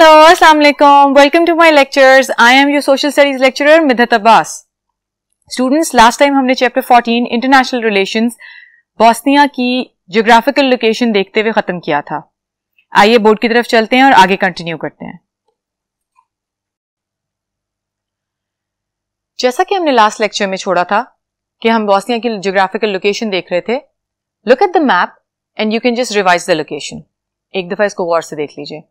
Hello अस्सलाम वालेकुम welcome to my lectures I am your social studies lecturer Midhat Abbas students last time हमने chapter 14 international relations Bosnia की geographical location देखते हुए ख़त्म किया था आइए बोर्ड की तरफ चलते हैं और आगे कंटिन्यू करते हैं जैसा कि हमने लास्ट लेक्चर में छोड़ा था कि हम बॉस्निया की ज्योग्राफिकल लोकेशन देख रहे थे look at the map and you can just revise the location एक दफ़ा इसको गौर से देख लीजिए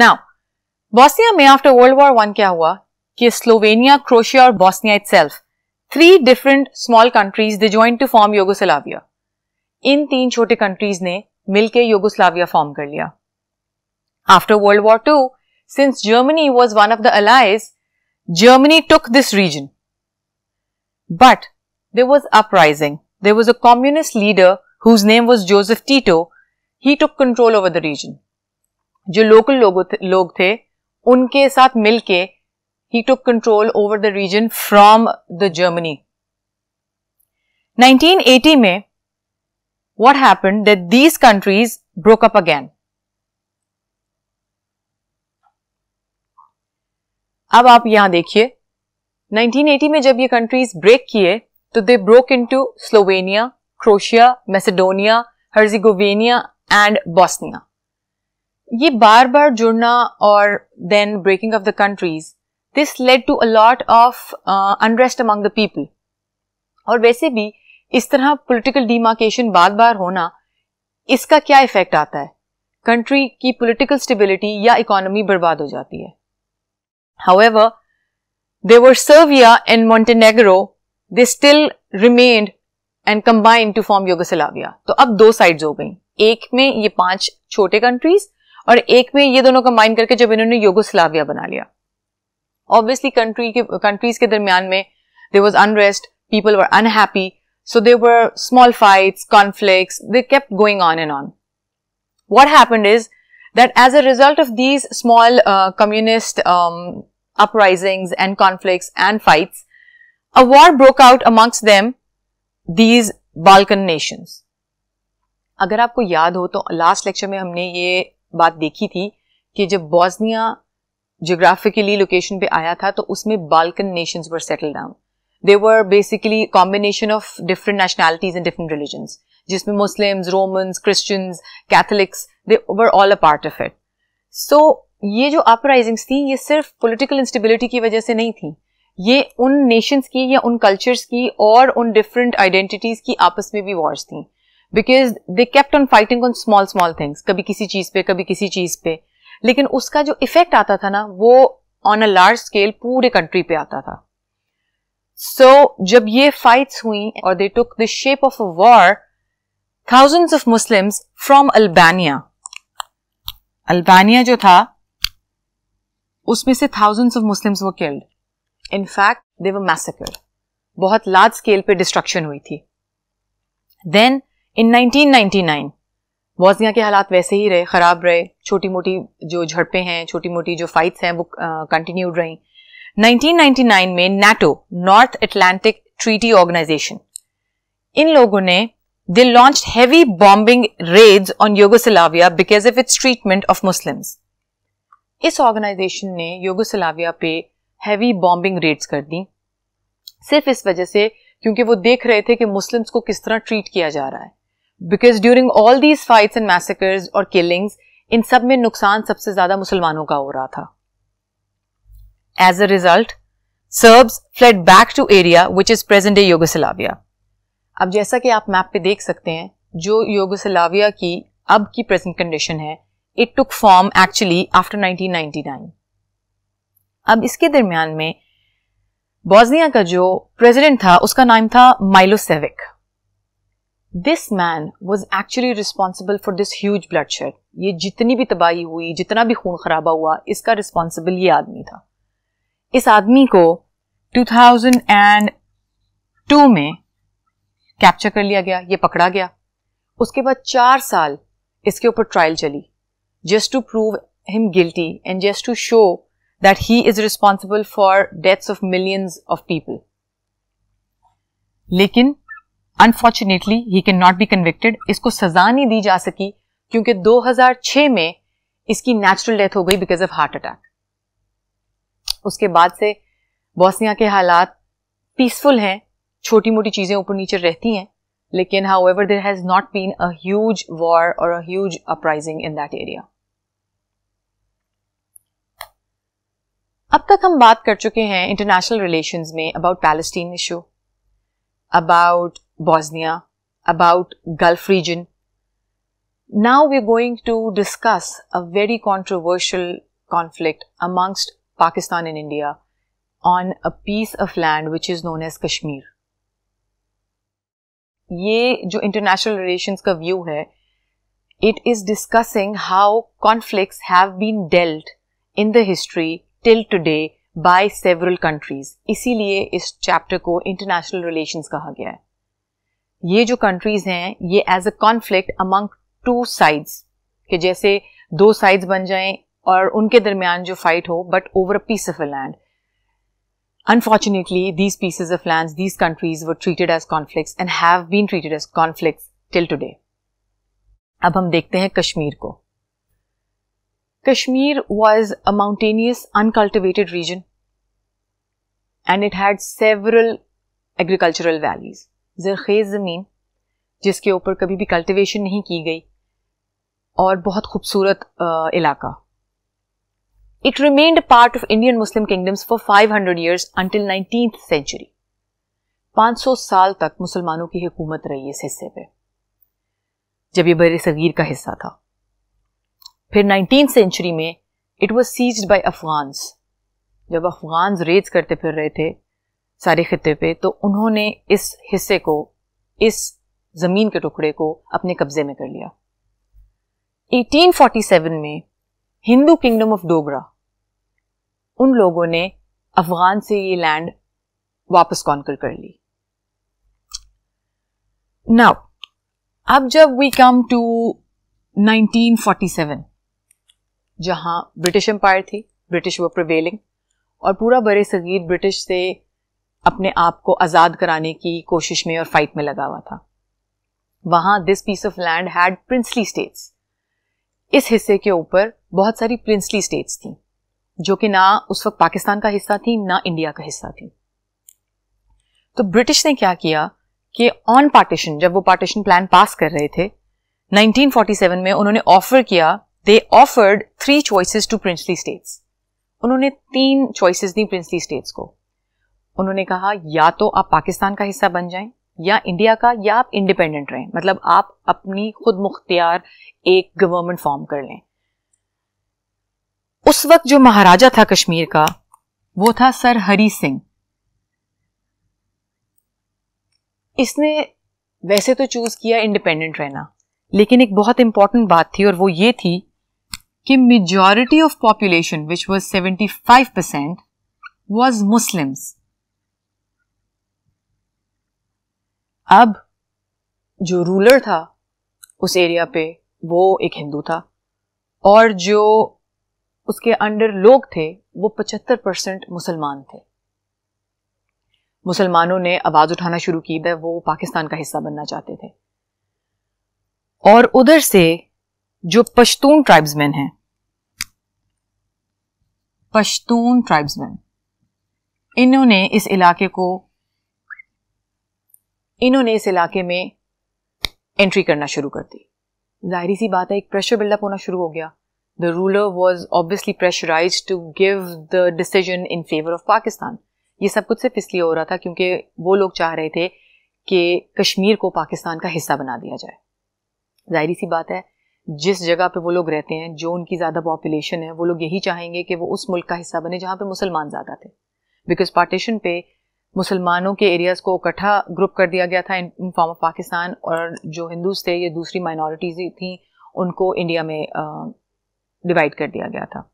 Now, Bosnia may after World War I kya hua? Ki Slovenia, Croatia or Bosnia itself. Three different small countries they joined to form Yugoslavia. In teen chote countries ne milke Yugoslavia form kar liya. After World War II, since Germany was one of the allies, Germany took this region. But there was uprising. There was a communist leader whose name was Joseph Tito. He took control over the region. जो local लोग लोग थे उनके साथ मिलके ही took control over the region from the Germany 1980 में what happen that these countries broke up अब आप यहां देखिए 1980 में जब ये कंट्रीज ब्रेक किए तो they broke into Slovenia Croatia Macedonia Herzegovina and Bosnia ये बार बार जुड़ना और then breaking of the countries this led to a lot of unrest among the people और वैसे भी इस तरह पॉलिटिकल डिमार्केशन बार बार होना इसका क्या इफेक्ट आता है कंट्री की पॉलिटिकल स्टेबिलिटी या इकोनॉमी बर्बाद हो जाती है however they were Serbia and Montenegro they still remained and combined to form Yugoslavia तो अब दो साइड्स हो गई एक में ये पांच छोटे कंट्रीज और एक में ये दोनों कंबाइन करके जब इन्होंने योगोस्लाविया बना लिया ऑब्वियसली कंट्री के कंट्रीज के दरमियान में there was unrest people were unhappy so there were small fights conflicts they kept going on and on what happened is that as a result of these small communist uprisings and conflicts and fights, a war broke out amongst them, these Balkan nations अगर आपको याद हो तो last lecture में हमने ये बात देखी थी कि जब बॉस्निया जोग्राफिकली लोकेशन पे आया था तो उसमें Balkan nations were settle down they were basically combination of different nationalities and different religions जिसमें Muslims Romans Christians Catholics they were all a part of it so ये जो अपराइजिंग्स थी ये सिर्फ पॉलिटिकल इंस्टेबिलिटी की वजह से नहीं थी ये उन नेशंस की या उन कल्चर्स की और उन डिफरेंट आइडेंटिटीज की आपस में भी वॉर्स थी because they kept on fighting on small small things कभी किसी चीज पे कभी किसी चीज पे लेकिन उसका जो इफेक्ट आता था ना वो ऑन अ लार्ज स्केल पूरे कंट्री पे आता था सो so, जब ये फाइट्स हुई और they took the shape of a war thousands of Muslims from Albania Albania जो था उसमें से थाउजेंड्स ऑफ मुस्लिम्स वो killed in fact they were massacred बहुत लार्ज स्केल पे डिस्ट्रक्शन हुई थी देन इन 1999 बॉस्निया के हालात वैसे ही रहे ख़राब रहे छोटी मोटी जो झड़पें हैं छोटी मोटी जो फाइट्स हैं वो कंटिन्यूड रही 1999 में NATO North Atlantic Treaty Organization इन लोगों ने they launch heavy bombing raids on Yugoslavia because of its treatment of Muslims इस ऑर्गेनाइजेशन ने योगोसलाविया पे हैवी बॉम्बिंग रेड्स कर दी सिर्फ इस वजह से क्योंकि वो देख रहे थे कि मुस्लिम्स को किस तरह ट्रीट किया जा रहा है because during all these fight and massacres और किलिंग्स इन सब में नुकसान सबसे ज्यादा मुसलमानों का हो रहा था as a result Serbs fled back to area which is present a Yugoslavia अब जैसा कि आप मैप पे देख सकते हैं जो योगोसलाविया की अब की प्रेजेंट कंडीशन है it took form actually after 1999 अब इसके दरमियान में बॉस्निया का जो प्रेसिडेंट था उसका नाम था माइलोसेविक सेविक this man was actually responsible for this huge bloodshed ये जितनी भी तबाही हुई जितना भी खून खराबा हुआ इसका रिस्पॉन्सिबल ये आदमी था इस आदमी को 2002 में कैप्चर कर लिया गया ये पकड़ा गया उसके बाद चार साल इसके ऊपर ट्रायल चली just to prove him guilty and just to show that he is responsible for deaths of millions of people लेकिन unfortunately he can not be convicted इसको सजा नहीं दी जा सकी क्योंकि 2006 में इसकी नेचुरल डेथ हो गई बिकॉज ऑफ हार्ट अटैक उसके बाद से बॉस्निया के हालात पीसफुल हैं छोटी मोटी चीज़ें ऊपर नीचे रहती हैं लेकिन however there has not been a war और a uprising in that area अब तक हम बात कर चुके हैं इंटरनेशनल रिलेशंस में about Palestine issue about Bosnia, about Gulf region. Now we're going to discuss a very controversial conflict amongst Pakistan and India on a piece of land which is known as Kashmir. ये जो international relations का view है it is discussing how conflicts have been dealt in the history till today by several countries. इसीलिए इस chapter को international relations कहा गया है ये जो कंट्रीज हैं ये as a conflict among two sides कि जैसे दो साइड्स बन जाएं और उनके दरमियान जो फाइट हो but over a piece of a land unfortunately these pieces of land these countries were treated as conflict and have been treated as conflict till today अब हम देखते हैं कश्मीर को Kashmir was a mountainous uncultivated region and it had several agricultural valleys जरखेज़ ज़मीन जिसके ऊपर कभी भी कल्टीवेशन नहीं की गई और बहुत खूबसूरत इलाका it remained part of Indian Muslim kingdoms for 500 years until nineteen century 500 साल तक मुसलमानों की हुकूमत रही इस हिस्से पे जब ये बर सगीर का हिस्सा था फिर नाइनटीन सेंचुरी में it was seized by Afghans जब अफगान रेज करते फिर रहे थे सारे खत्े पे तो उन्होंने इस हिस्से को इस ज़मीन के टुकड़े को अपने कब्ज़े में कर लिया 1847 में हिंदू किंगडम ऑफ डोगरा उन लोगों ने अफगान से ये लैंड वापस कॉन्कर कर ली नाउ अब जब वी कम टू 1947 जहां ब्रिटिश एम्पायर थी ब्रिटिश वो प्रिवेलिंग और पूरा बरे सगीर ब्रिटिश से अपने आप को आज़ाद कराने की कोशिश में और फाइट में लगा हुआ था वहां this piece of land had princely states इस हिस्से के ऊपर बहुत सारी प्रिंसली स्टेट्स थी जो कि ना उस वक्त पाकिस्तान का हिस्सा थी ना इंडिया का हिस्सा थी तो ब्रिटिश ने क्या किया कि ऑन पार्टीशन जब वो पार्टीशन प्लान पास कर रहे थे 1947 में उन्होंने ऑफर किया they offered three choices to princely states उन्होंने तीन चॉइसेस दी प्रिंसली स्टेट्स को उन्होंने कहा या तो आप पाकिस्तान का हिस्सा बन जाएं या इंडिया का या आप इंडिपेंडेंट रहें मतलब आप अपनी खुद मुख्तियार एक गवर्नमेंट फॉर्म कर लें उस वक्त जो महाराजा था कश्मीर का वो था सर हरी सिंह इसने वैसे तो चूज किया इंडिपेंडेंट रहना लेकिन एक बहुत इंपॉर्टेंट बात थी और वो ये थी कि majority of population which was seventy five percent was Muslims अब जो रूलर था उस एरिया पे वो एक हिंदू था और जो उसके अंडर लोग थे वो पचहत्तर परसेंट मुसलमान थे मुसलमानों ने आवाज़ उठाना शुरू की थे वो पाकिस्तान का हिस्सा बनना चाहते थे और उधर से जो पश्तून ट्राइब्समैन हैं पश्तून ट्राइब्समैन इन्होंने इस इलाके को इन्होंने इस इलाके में एंट्री करना शुरू कर दी जाहिर सी बात है एक प्रेशर बिल्डअप होना शुरू हो गया the ruler was obviously pressurise to give the decision in favour of Pakistan ये सब कुछ सिर्फ इसलिए हो रहा था क्योंकि वो लोग चाह रहे थे कि कश्मीर को पाकिस्तान का हिस्सा बना दिया जाए जाहिर सी बात है जिस जगह पे वो लोग रहते हैं जो उनकी ज़्यादा पॉपुलेशन है वो लोग यही चाहेंगे कि वो उस मुल्क का हिस्सा बने जहाँ पे मुसलमान ज़्यादा थे बिकॉज पार्टीशन पे मुसलमानों के एरियाज़ को इकट्ठा ग्रुप कर दिया गया था इन फॉर्म ऑफ पाकिस्तान और जो हिंदूज थे ये दूसरी माइनॉरिटीज़ थी उनको इंडिया में डिवाइड कर दिया गया था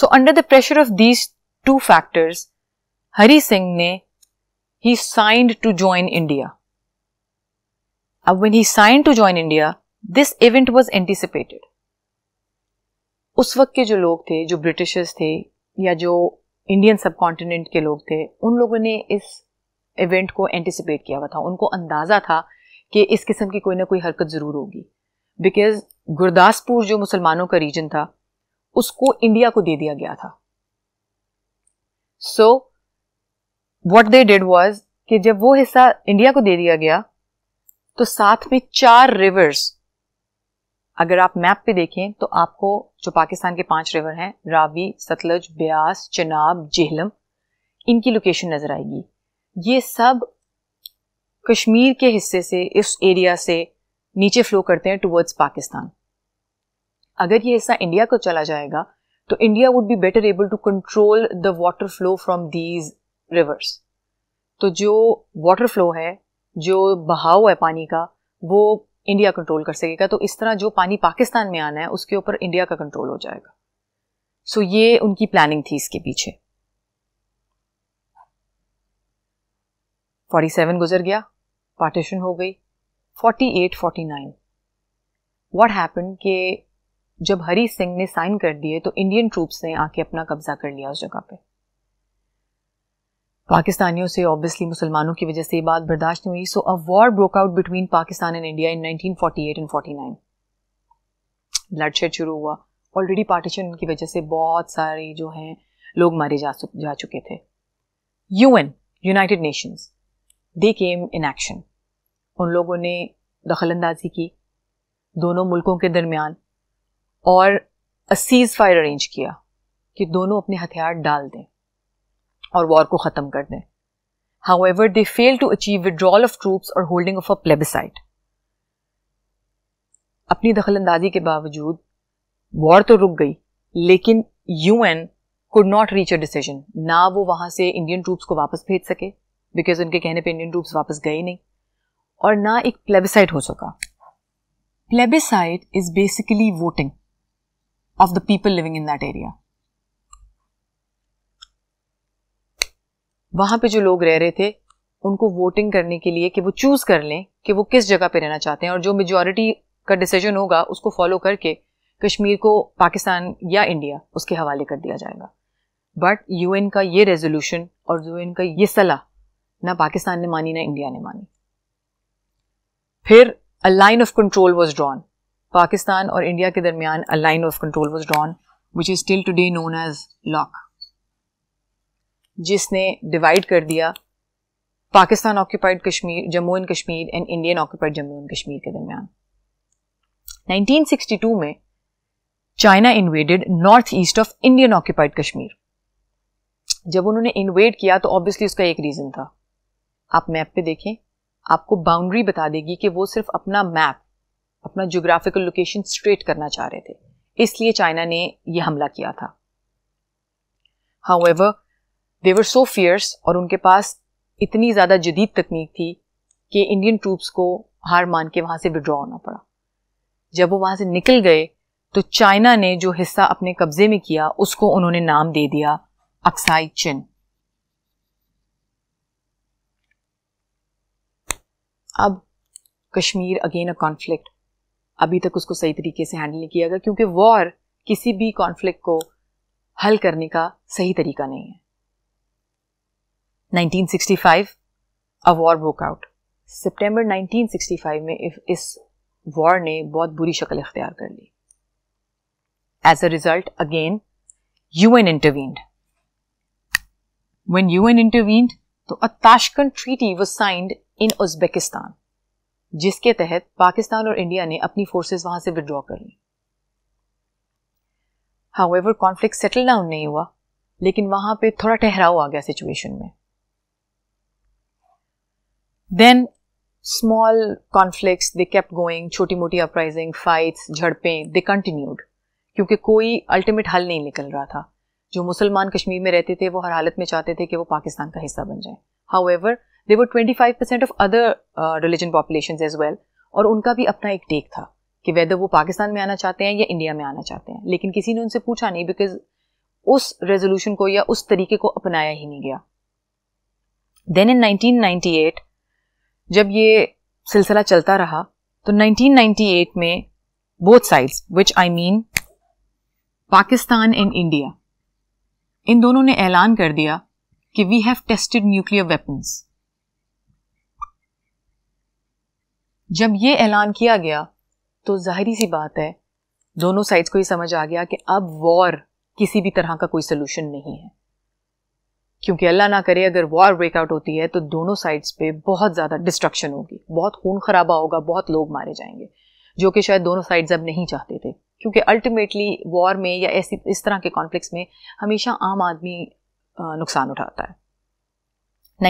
so under the pressure of these two factors Hari Singh ने he signed to join India अब when he signed to join India this event was anticipated उस वक्त के जो लोग थे जो ब्रिटिशर्स थे या जो इंडियन सब कॉन्टिनेंट के लोग थे उन लोगों ने इस इवेंट को एंटिसिपेट किया हुआ था उनको अंदाज़ा था कि इस किस्म की कोई ना कोई हरकत ज़रूर होगी बिकॉज गुरदासपुर जो मुसलमानों का रीजन था उसको इंडिया को दे दिया गया था so what they did was कि जब वो हिस्सा इंडिया को दे दिया गया तो साथ में चार रिवर्स अगर आप मैप पे देखें तो आपको जो पाकिस्तान के पांच रिवर हैं रावी सतलज ब्यास चनाब जेहलम इनकी लोकेशन नज़र आएगी ये सब कश्मीर के हिस्से से इस एरिया से नीचे फ्लो करते हैं टुवर्ड्स पाकिस्तान अगर ये हिस्सा इंडिया को चला जाएगा तो India would be better able to control the water flow from these rivers तो जो वाटर फ्लो है जो बहाव है पानी का वो इंडिया कंट्रोल कर सकेगा तो इस तरह जो पानी पाकिस्तान में आना है उसके ऊपर इंडिया का कंट्रोल हो जाएगा सो ये उनकी प्लानिंग थी इसके पीछे 47 गुजर गया पार्टीशन हो गई 48, 49 व्हाट हैपन के जब हरी सिंह ने साइन कर दिए तो इंडियन ट्रूप्स ने आके अपना कब्जा कर लिया उस जगह पे पाकिस्तानियों से ऑब्वियसली मुसलमानों की वजह से ये बात बर्दाश्त नहीं हुई so a war broke out between Pakistan and India in 1948 and 49 bloodshed शुरू हुआ ऑलरेडी पार्टीशन की वजह से बहुत सारे जो हैं लोग मारे जा जा चुके थे U N United Nations they came in action उन लोगों ने दखल की दोनों मुल्कों के दरमियान और सीज़ फायर अरेंज किया कि दोनों अपने हथियार डाल दें और वॉर को ख़त्म कर दें however they fail to achieve withdrawal of troops और होल्डिंग ऑफ अ प्लेबिसाइट अपनी दखल अंदाजी के बावजूद वॉर तो रुक गई लेकिन U N could not reach a decision ना वो वहां से इंडियन ट्रूप्स को वापस भेज सके बिकॉज उनके कहने पे इंडियन ट्रूप्स वापस गए नहीं और ना एक प्लेबिसाइट हो सका plebiscite is basically voting of the people living in that area वहां पे जो लोग रह रहे थे उनको वोटिंग करने के लिए कि वो चूज़ कर लें कि वो किस जगह पे रहना चाहते हैं और जो मेजोरिटी का डिसीजन होगा उसको फॉलो करके कश्मीर को पाकिस्तान या इंडिया उसके हवाले कर दिया जाएगा बट यूएन का ये रेजोल्यूशन और यूएन का ये सलाह ना पाकिस्तान ने मानी ना इंडिया ने मानी फिर a line of control was drawn Pakistan और इंडिया के दरमियान a line of control was drawn which is still today known as LoC जिसने डिवाइड कर दिया Pakistan occupied Kashmir Jammu and Kashmir and Indian occupied Jammu and Kashmir के दरमियान 1962 में China invaded north east of Indian occupied Kashmir जब उन्होंने इन्वेड किया तो ऑब्वियसली उसका एक रीज़न था आप मैप पे देखें आपको बाउंड्री बता देगी कि वो सिर्फ अपना मैप अपना जोग्राफिकल लोकेशन स्ट्रेट करना चाह रहे थे इसलिए चाइना ने यह हमला किया था हाउ देवर सो फियर्स और उनके पास इतनी ज़्यादा जदीद तकनीक थी कि इंडियन ट्रूप्स को हार मान के वहाँ से विड्रॉ होना पड़ा जब वो वहाँ से निकल गए तो चाइना ने जो हिस्सा अपने कब्जे में किया उसको उन्होंने नाम दे दिया अक्साई चिन अब कश्मीर अगेन अ कॉन्फ्लिक्ट अभी तक उसको सही तरीके से हैंडल नहीं किया गया क्योंकि वॉर किसी भी कॉन्फ्लिक्ट को हल करने का सही तरीका नहीं है 1965 अ वॉर ब्रोक आउट सितंबर 1965 में इस वॉर ने बहुत बुरी शक्ल इख्तियार कर ली as a result again U N intervened when U N intervened तो a Tashkent treaty was signed in Uzbekistan जिसके तहत पाकिस्तान और इंडिया ने अपनी फोर्सेस वहां से विड्रॉ कर ली however conflict settle down नहीं हुआ लेकिन वहां पे थोड़ा ठहराव आ गया सिचुएशन में Then small conflicts, they kept going, छोटी मोटी uprising, fights, झड़पें, they continued. क्योंकि कोई अल्टीमेट हल नहीं निकल रहा था जो मुसलमान कश्मीर में रहते थे वो हर हालत में चाहते थे कि वो पाकिस्तान का हिस्सा बन जाए however they were twenty five percent of other religion population as well और उनका भी अपना एक टेक था कि वेदर वो पाकिस्तान में आना चाहते हैं या इंडिया में आना चाहते हैं लेकिन किसी ने उनसे पूछा नहीं बिकॉज उस रेजोल्यूशन को या उस तरीके को अपनाया ही नहीं गया then in nineteen ninety eight जब ये सिलसिला चलता रहा तो 1998 में both sides which I mean Pakistan and India in दोनों ने ऐलान कर दिया कि we have tested nuclear weapons जब ये ऐलान किया गया तो जाहिर सी बात है दोनों साइड्स को ये समझ आ गया कि अब वॉर किसी भी तरह का कोई सलूशन नहीं है क्योंकि अल्लाह ना करे अगर वॉर ब्रेकआउट होती है तो दोनों साइड्स पे बहुत ज़्यादा डिस्ट्रक्शन होगी बहुत खून खराबा होगा बहुत लोग मारे जाएंगे जो कि शायद दोनों साइड्स अब नहीं चाहते थे क्योंकि अल्टीमेटली वॉर में या ऐसी इस तरह के कॉन्फ्लिक्ट में हमेशा आम आदमी नुकसान उठाता है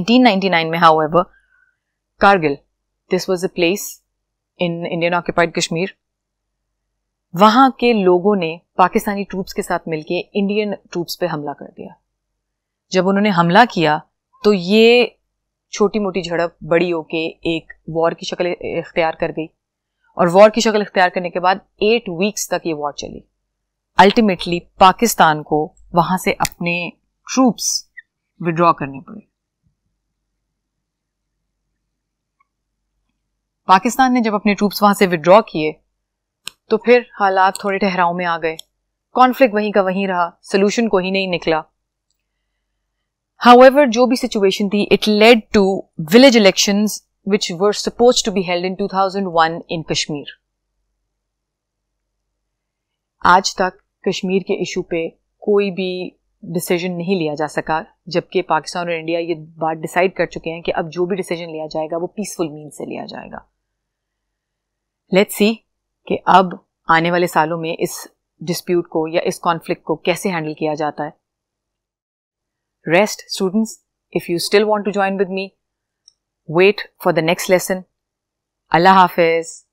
1999 में how Kargil this was a place in Indian occupied Kashmir वहाँ के लोगों ने पाकिस्तानी ट्रूप्स के साथ मिलकर इंडियन ट्रूप्स पे हमला कर दिया जब उन्होंने हमला किया तो ये छोटी मोटी झड़प बड़ी होके एक वॉर की शक्ल इख्तियार कर गई और वॉर की शक्ल इख्तियार करने के बाद एट वीक्स तक ये वॉर चली अल्टीमेटली पाकिस्तान को वहां से अपने ट्रूप्स विड्रॉ करने पड़े पाकिस्तान ने जब अपने ट्रूप्स वहां से विड्रॉ किए तो फिर हालात थोड़े ठहराव में आ गए कॉन्फ्लिक्ट वहीं का वहीं रहा सोल्यूशन को ही नहीं निकला However, जो भी सिचुएशन थी, it it led to village elections which to be to in two thousand one in Kashmir आज तक कश्मीर के इशू पे कोई भी डिसीजन नहीं लिया जा सका जबकि पाकिस्तान और इंडिया ये बात डिसाइड कर चुके हैं कि अब जो भी डिसीजन लिया जाएगा वो पीसफुल मीन से लिया जाएगा लेट सी कि अब आने वाले सालों में इस डिस्प्यूट को या इस कॉन्फ्लिक्ट को कैसे हैंडल किया जाता है Rest, students, if you still want to join with me, wait for the next lesson. Allah Hafiz.